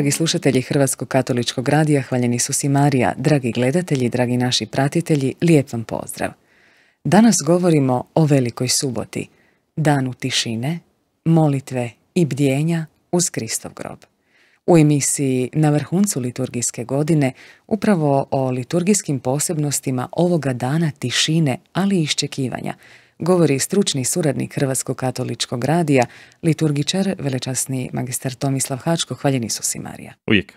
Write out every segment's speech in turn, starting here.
Dragi slušatelji Hrvatskog katoličkog radija, hvaljeni su si Marija, dragi gledatelji, dragi naši pratitelji, lijep vam pozdrav. Danas govorimo o Velikoj suboti, danu tišine, molitve i bdjenja uz Kristov grob. U emisiji Na vrhuncu liturgijske godine upravo o liturgijskim posebnostima ovoga dana tišine, ali i iščekivanja, govori stručni suradnik Hrvatskog katoličkog radija, liturgičar, velečasni magister Tomislav Hačko, hvaljen Isus i Marija. Uvijek.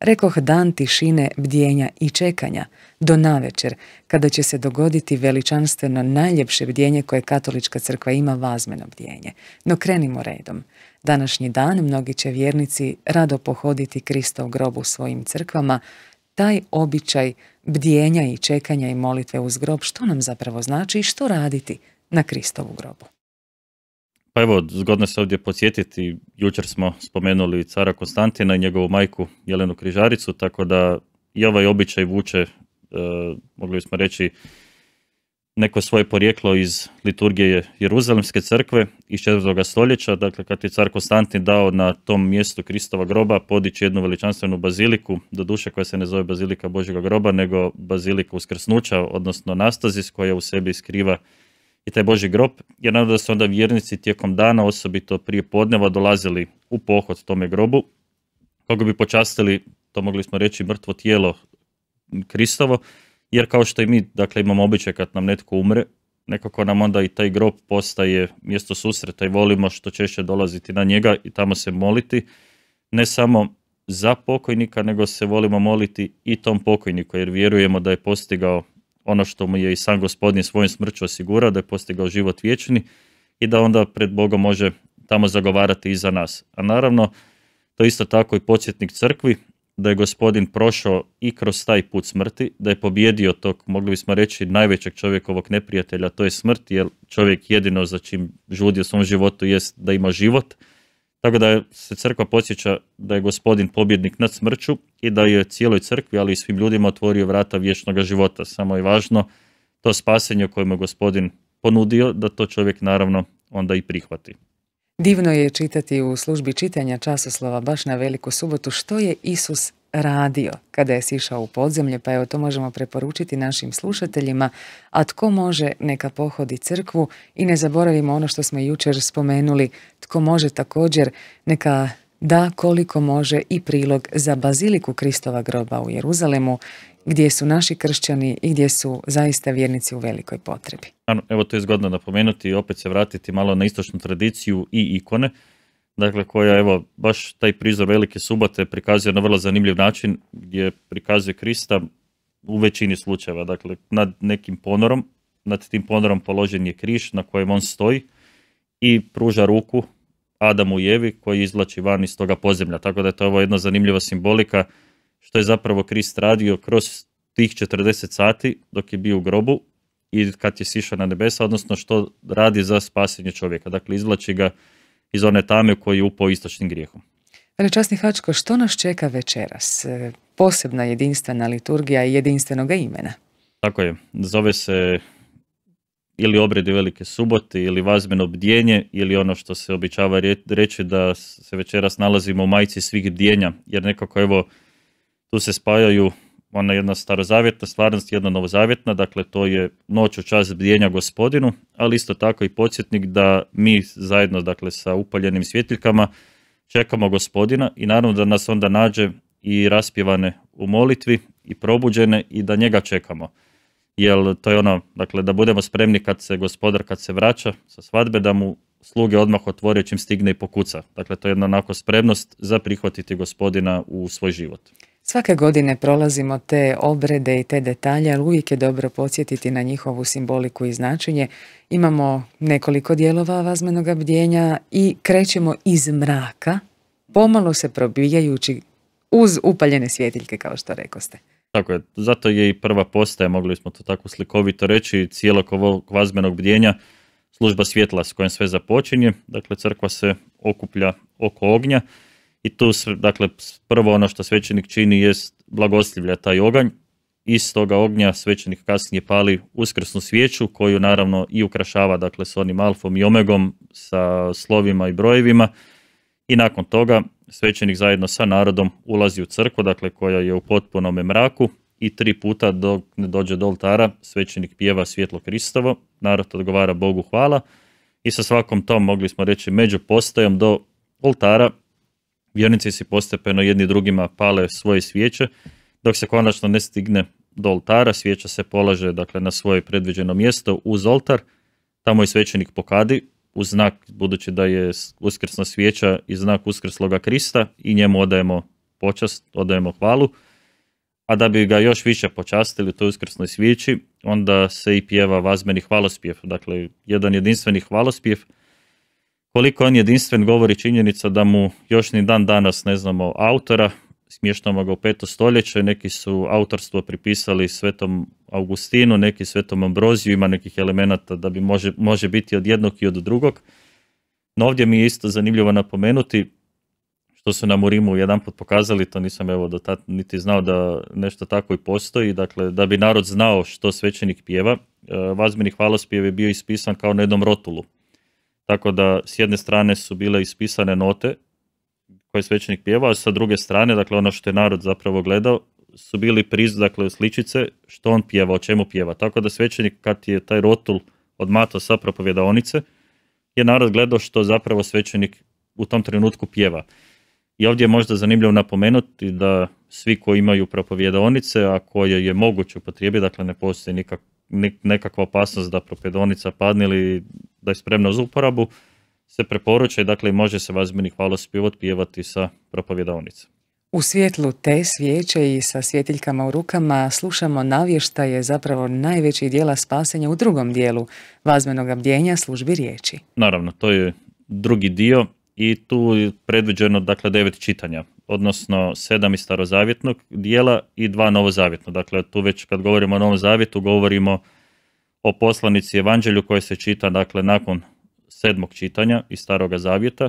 Rekoh dan tišine, bdjenja i čekanja, do navečer, kada će se dogoditi veličanstveno najljepše bdjenje koje katolička crkva ima vazmeno bdjenje. No krenimo redom. Današnji dan mnogi će vjernici rado pohoditi Krista u grobu svojim crkvama. Taj običaj bdjenja i čekanja i molitve uz grob što nam zapravo znači i što raditi na Kristovu grobu. Pa evo, zgodno se ovdje podsjetiti, jučer smo spomenuli cara Konstantina i njegovu majku Jelenu Križaricu, tako da i ovaj običaj vuče, e, mogli bismo reći, neko svoje porijeklo iz liturgije Jeruzalemske crkve iz 4. stoljeća, dakle kad je car Konstantin dao na tom mjestu Kristova groba podići jednu veličanstvenu baziliku, duše koja se ne zove bazilika Božjega groba, nego bazilika uskrsnuća, odnosno nastazis koja u sebi skriva i taj Boži grob, jer naravno da su onda vjernici tijekom dana, osobito prije podneva, dolazili u pohod tome grobu, kako bi počastili, to mogli smo reći, mrtvo tijelo Kristovo, jer kao što i mi, dakle, imamo običaj kad nam netko umre, nekako nam onda i taj grob postaje mjesto susreta i volimo što češće dolaziti na njega i tamo se moliti, ne samo za pokojnika, nego se volimo moliti i tom pokojniku, jer vjerujemo da je postigao ono što mu je i sam gospodin svojom smrću osigurao, da je postigao život vječni i da onda pred Bogom može tamo zagovarati i za nas. A naravno, to isto tako i podsjetnik crkvi, da je gospodin prošao i kroz taj put smrti, da je pobjedio tog, mogli bismo reći, najvećeg čovjekovog neprijatelja, to je smrt, jer čovjek jedino za čim žudi u svom životu jest da ima život. Tako da se crkva podsjeća da je gospodin pobjednik nad smrću i da je cijeloj crkvi, ali i svim ljudima otvorio vrata vječnog života. Samo je važno to spasenje koje je gospodin ponudio, da to čovjek naravno onda i prihvati. Divno je čitati u službi čitanja časoslova baš na Veliku subotu što je Isus radio kada je sišao u podzemlje, pa evo to možemo preporučiti našim slušateljima, a tko može neka pohodi crkvu i ne zaboravimo ono što smo jučer spomenuli, tko može također neka da koliko može i prilog za Baziliku Kristova groba u Jeruzalemu, gdje su naši kršćani i gdje su zaista vjernici u velikoj potrebi. Evo to je zgodno napomenuti i opet se vratiti malo na istočnu tradiciju i ikone, dakle koja evo baš taj prizor Velike subote prikazuje na vrlo zanimljiv način gdje prikazuje Krista u većini slučajeva, dakle nad nekim ponorom, nad tim ponorom položen je križ na kojem on stoji i pruža ruku Adamu i Evi koji izlači van iz toga pozemlja. Tako da je to ovo jedna zanimljiva simbolika što je zapravo Krist radio kroz tih 40 sati dok je bio u grobu i kad je sišao na nebesa, odnosno što radi za spasenje čovjeka. Dakle, izvlači ga iz one tame koji je upao istočnim grijehom. časni Hačko, što nas čeka večeras? E, posebna jedinstvena liturgija i jedinstvenog imena. Tako je. Zove se ili obredi Velike subote ili vazmeno bdjenje ili ono što se običava reći da se večeras nalazimo u majici svih bdjenja jer nekako evo tu se spajaju ona jedna starozavjetna stvarnost, jedna novozavjetna, dakle to je noć u čas bdjenja gospodinu, ali isto tako i podsjetnik da mi zajedno dakle sa upaljenim svjetiljkama čekamo gospodina i naravno da nas onda nađe i raspjevane u molitvi i probuđene i da njega čekamo jer to je ono, dakle, da budemo spremni kad se gospodar, kad se vraća sa svadbe, da mu sluge odmah otvori čim stigne i pokuca. Dakle, to je jedna onako spremnost za prihvatiti gospodina u svoj život. Svake godine prolazimo te obrede i te detalje, ali uvijek je dobro podsjetiti na njihovu simboliku i značenje. Imamo nekoliko dijelova vazmenog bdjenja i krećemo iz mraka, pomalo se probijajući uz upaljene svjetiljke, kao što rekoste zato je i prva postaja, mogli smo to tako slikovito reći, cijelog ovog vazmenog bdjenja, služba svjetla s kojom sve započinje, dakle crkva se okuplja oko ognja i tu dakle, prvo ono što svećenik čini jest blagoslivlja taj oganj, iz toga ognja svećenik kasnije pali uskrsnu svijeću koju naravno i ukrašava dakle s onim alfom i omegom sa slovima i brojevima i nakon toga svećenik zajedno sa narodom ulazi u crkvu, dakle koja je u potpunome mraku i tri puta dok ne dođe do oltara svećenik pjeva svjetlo Kristovo, narod odgovara Bogu hvala i sa svakom tom mogli smo reći među do oltara vjernici si postepeno jedni drugima pale svoje svijeće dok se konačno ne stigne do oltara, svijeća se polaže dakle na svoje predviđeno mjesto uz oltar, tamo je svećenik pokadi u znak, budući da je uskrsna svijeća i znak uskrsloga Krista i njemu odajemo počast, odajemo hvalu. A da bi ga još više počastili u toj uskrsnoj svijeći, onda se i pjeva vazmeni hvalospjev, dakle jedan jedinstveni hvalospjev. Koliko on jedinstven govori činjenica da mu još ni dan danas ne znamo autora, ga u peto stoljeće, neki su autorstvo pripisali svetom Augustinu, neki svetom Ambroziju, ima nekih elemenata da bi može, može biti od jednog i od drugog. No ovdje mi je isto zanimljivo napomenuti, što su nam u Rimu jedan pokazali, to nisam evo do tad niti znao da nešto tako i postoji, dakle da bi narod znao što svećenik pjeva, e, Vazmini hvalospjev je bio ispisan kao na jednom rotulu. Tako da s jedne strane su bile ispisane note koje svećenik pjevao, sa druge strane, dakle ono što je narod zapravo gledao, su bili priz, dakle sličice što on pjeva, o čemu pjeva. Tako da svećenik kad je taj rotul odmatao sa propovjedaonice, je narod gledao što zapravo svećenik u tom trenutku pjeva. I ovdje je možda zanimljivo napomenuti da svi koji imaju propovjedaonice, a koje je moguće upotrijebiti, dakle ne postoji nikak, nekakva opasnost da propovjedaonica padne ili da je spremna za uporabu, se preporuča i dakle može se vazmini hvalospjev otpjevati sa propovjedaonicom. U svjetlu te svijeće i sa svjetiljkama u rukama slušamo je zapravo najvećih dijela spasenja u drugom dijelu vazmenog abdjenja službi riječi. Naravno, to je drugi dio i tu je predviđeno dakle devet čitanja, odnosno sedam iz starozavjetnog dijela i dva novozavjetno. Dakle, tu već kad govorimo o novom zavjetu govorimo o poslanici evanđelju koje se čita dakle nakon sedmog čitanja iz Staroga Zavjeta.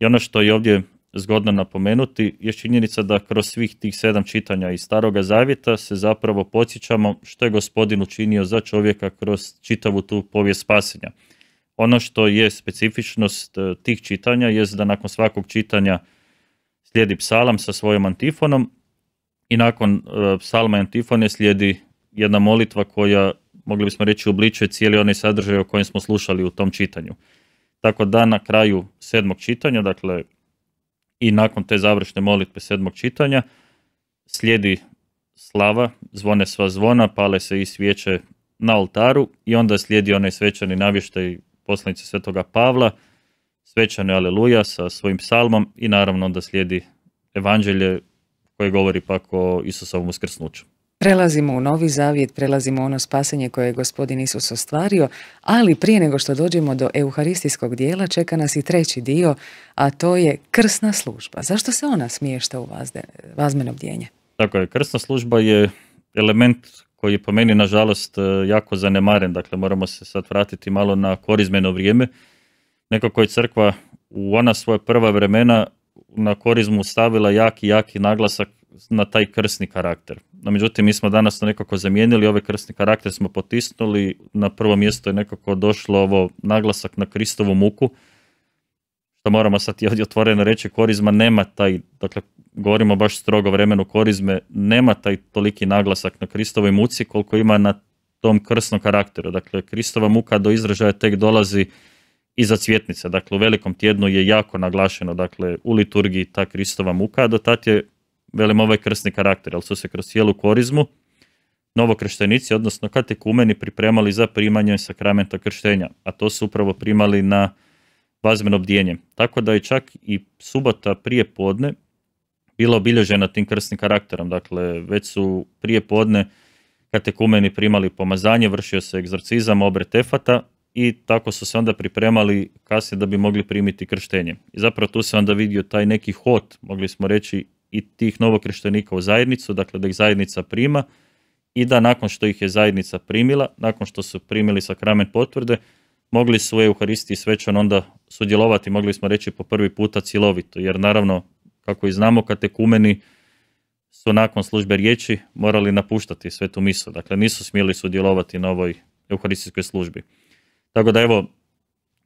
I ono što je ovdje zgodno napomenuti je činjenica da kroz svih tih sedam čitanja iz Staroga Zavjeta se zapravo podsjećamo što je gospodin učinio za čovjeka kroz čitavu tu povijest spasenja. Ono što je specifičnost e, tih čitanja je da nakon svakog čitanja slijedi psalam sa svojom antifonom i nakon e, psalma i antifone slijedi jedna molitva koja mogli bismo reći, obličuje cijeli onaj sadržaj o kojem smo slušali u tom čitanju. Tako da na kraju sedmog čitanja, dakle i nakon te završne molitve sedmog čitanja, slijedi slava, zvone sva zvona, pale se i svijeće na oltaru i onda slijedi onaj svećani navještaj poslanice svetoga Pavla, svećane aleluja sa svojim psalmom i naravno onda slijedi evanđelje koje govori pak o Isusovom uskrsnuću. Prelazimo u novi zavjet, prelazimo ono spasenje koje je gospodin Isus ostvario, ali prije nego što dođemo do euharistijskog dijela čeka nas i treći dio, a to je krsna služba. Zašto se ona smješta u vazmeno bdjenje? Tako je, krsna služba je element koji je po meni nažalost e, jako zanemaren, dakle moramo se sad vratiti malo na korizmeno vrijeme. Nekako je crkva u ona svoja prva vremena na korizmu stavila jaki, jaki naglasak na taj krsni karakter. No međutim, mi smo danas to nekako zamijenili, ovaj krsni karakter smo potisnuli, na prvo mjesto je nekako došlo ovo naglasak na Kristovu muku, što moramo sad ovdje otvoreno reći, korizma nema taj, dakle, govorimo baš strogo vremenu korizme, nema taj toliki naglasak na Kristovoj muci koliko ima na tom krsnom karakteru. Dakle, Kristova muka do izražaja tek dolazi iza cvjetnice. Dakle, u velikom tjednu je jako naglašeno, dakle, u liturgiji ta Kristova muka, do tad je velim, ovaj krsni karakter, ali su se kroz cijelu korizmu novokrštenici, odnosno katekumeni, pripremali za primanje sakramenta krštenja, a to su upravo primali na vazmeno obdijenje. Tako da je čak i subota prije podne bila obilježena tim krsnim karakterom. Dakle, već su prije podne katekumeni primali pomazanje, vršio se egzorcizam, obret efata i tako su se onda pripremali kasnije da bi mogli primiti krštenje. I zapravo tu se onda vidio taj neki hot, mogli smo reći, i tih novokrštenika u zajednicu, dakle da ih zajednica prima i da nakon što ih je zajednica primila, nakon što su primili sakrament potvrde, mogli su u Euharistiji onda sudjelovati, mogli smo reći po prvi puta cjelovito, jer naravno, kako i znamo, katekumeni su nakon službe riječi morali napuštati svetu misu, dakle nisu smjeli sudjelovati na ovoj euharistijskoj službi. Tako da evo,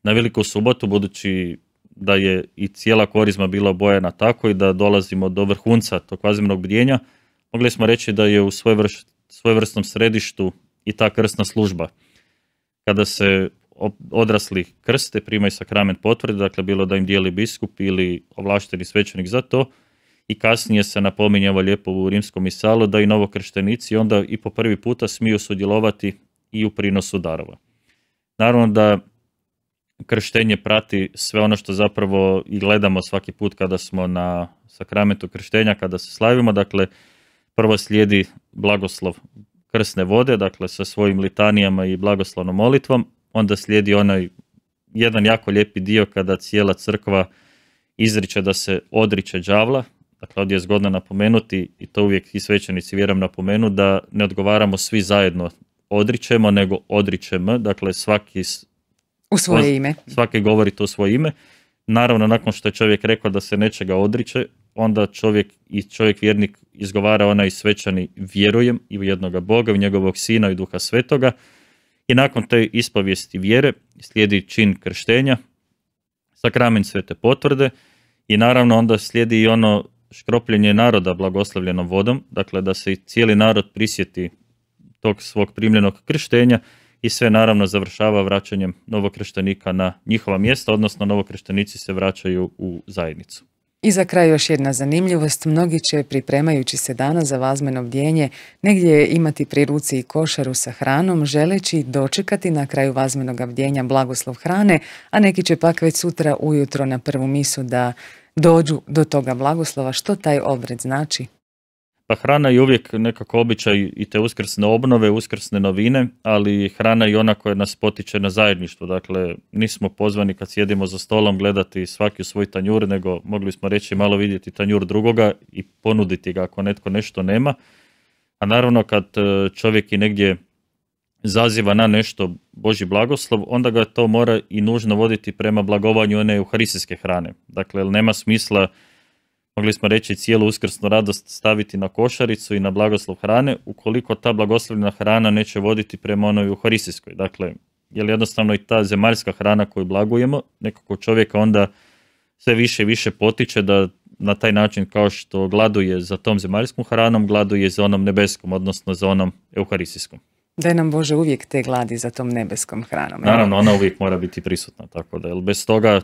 na Veliku subotu, budući da je i cijela korizma bila bojena tako i da dolazimo do vrhunca tog kvazimnog bdjenja, mogli smo reći da je u svojevrsnom svojvrstnom središtu i ta krstna služba. Kada se odrasli krste, primaju sakrament potvrde, dakle bilo da im dijeli biskup ili ovlašteni svećenik za to, i kasnije se napominje ovo lijepo u rimskom misalu da i novokrštenici onda i po prvi puta smiju sudjelovati i u prinosu darova. Naravno da krštenje prati sve ono što zapravo i gledamo svaki put kada smo na sakramentu krštenja, kada se slavimo. Dakle, prvo slijedi blagoslov krsne vode, dakle sa svojim litanijama i blagoslovnom molitvom, onda slijedi onaj jedan jako lijepi dio kada cijela crkva izriče da se odriče đavla, dakle ovdje je zgodno napomenuti i to uvijek i svećenici vjeram napomenu da ne odgovaramo svi zajedno odričemo, nego odričemo, dakle svaki u svoje ime. Svaki govori to svoje ime. Naravno, nakon što je čovjek rekao da se nečega odriče, onda čovjek i čovjek vjernik izgovara onaj svećani vjerujem i u jednoga Boga, u njegovog sina i duha svetoga. I nakon te ispovijesti vjere slijedi čin krštenja, sakramen svete potvrde i naravno onda slijedi i ono škropljenje naroda blagoslavljenom vodom, dakle da se i cijeli narod prisjeti tog svog primljenog krštenja i sve naravno završava vraćanjem novokreštenika na njihova mjesta, odnosno novokreštenici se vraćaju u zajednicu. I za kraj još jedna zanimljivost, mnogi će pripremajući se danas za vazmeno bdjenje negdje imati pri ruci i košaru sa hranom, želeći dočekati na kraju vazmenog bdjenja blagoslov hrane, a neki će pak već sutra ujutro na prvu misu da dođu do toga blagoslova. Što taj obred znači? Pa hrana je uvijek nekako običaj i te uskrsne obnove, uskrsne novine, ali hrana je ona koja nas potiče na zajedništvo. Dakle, nismo pozvani kad sjedimo za stolom gledati svaki u svoj tanjur, nego mogli smo reći malo vidjeti tanjur drugoga i ponuditi ga ako netko nešto nema. A naravno kad e, čovjek i negdje zaziva na nešto Boži blagoslov, onda ga to mora i nužno voditi prema blagovanju one euharistijske hrane. Dakle, nema smisla mogli smo reći cijelu uskrsnu radost staviti na košaricu i na blagoslov hrane, ukoliko ta blagoslovljena hrana neće voditi prema onoj euhoristijskoj. Dakle, jer jednostavno i ta zemaljska hrana koju blagujemo, nekako čovjeka onda sve više i više potiče da na taj način kao što gladuje za tom zemaljskom hranom, gladuje za onom nebeskom, odnosno za onom Euharisijskom. Da nam Bože uvijek te gladi za tom nebeskom hranom. Naravno, ona uvijek mora biti prisutna, tako da, bez toga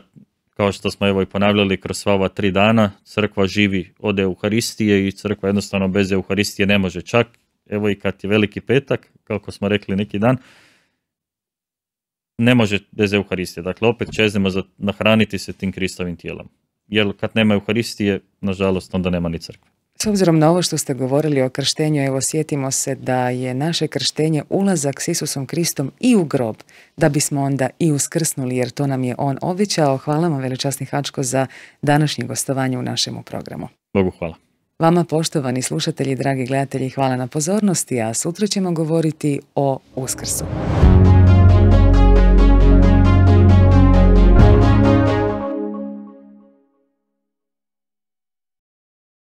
kao što smo evo i ponavljali kroz sva ova tri dana, crkva živi od Euharistije i crkva jednostavno bez Euharistije ne može čak. Evo i kad je veliki petak, kako smo rekli neki dan, ne može bez Euharistije. Dakle, opet čeznemo za nahraniti se tim Kristovim tijelom. Jer kad nema Euharistije, nažalost, onda nema ni crkve. S obzirom na ovo što ste govorili o krštenju, evo sjetimo se da je naše krštenje ulazak s Isusom Kristom i u grob, da bismo onda i uskrsnuli, jer to nam je On običao. Hvala vam, veličasni Hačko, za današnje gostovanje u našemu programu. Bogu hvala. Vama, poštovani slušatelji, dragi gledatelji, hvala na pozornosti, a sutra ćemo govoriti o Uskrsu.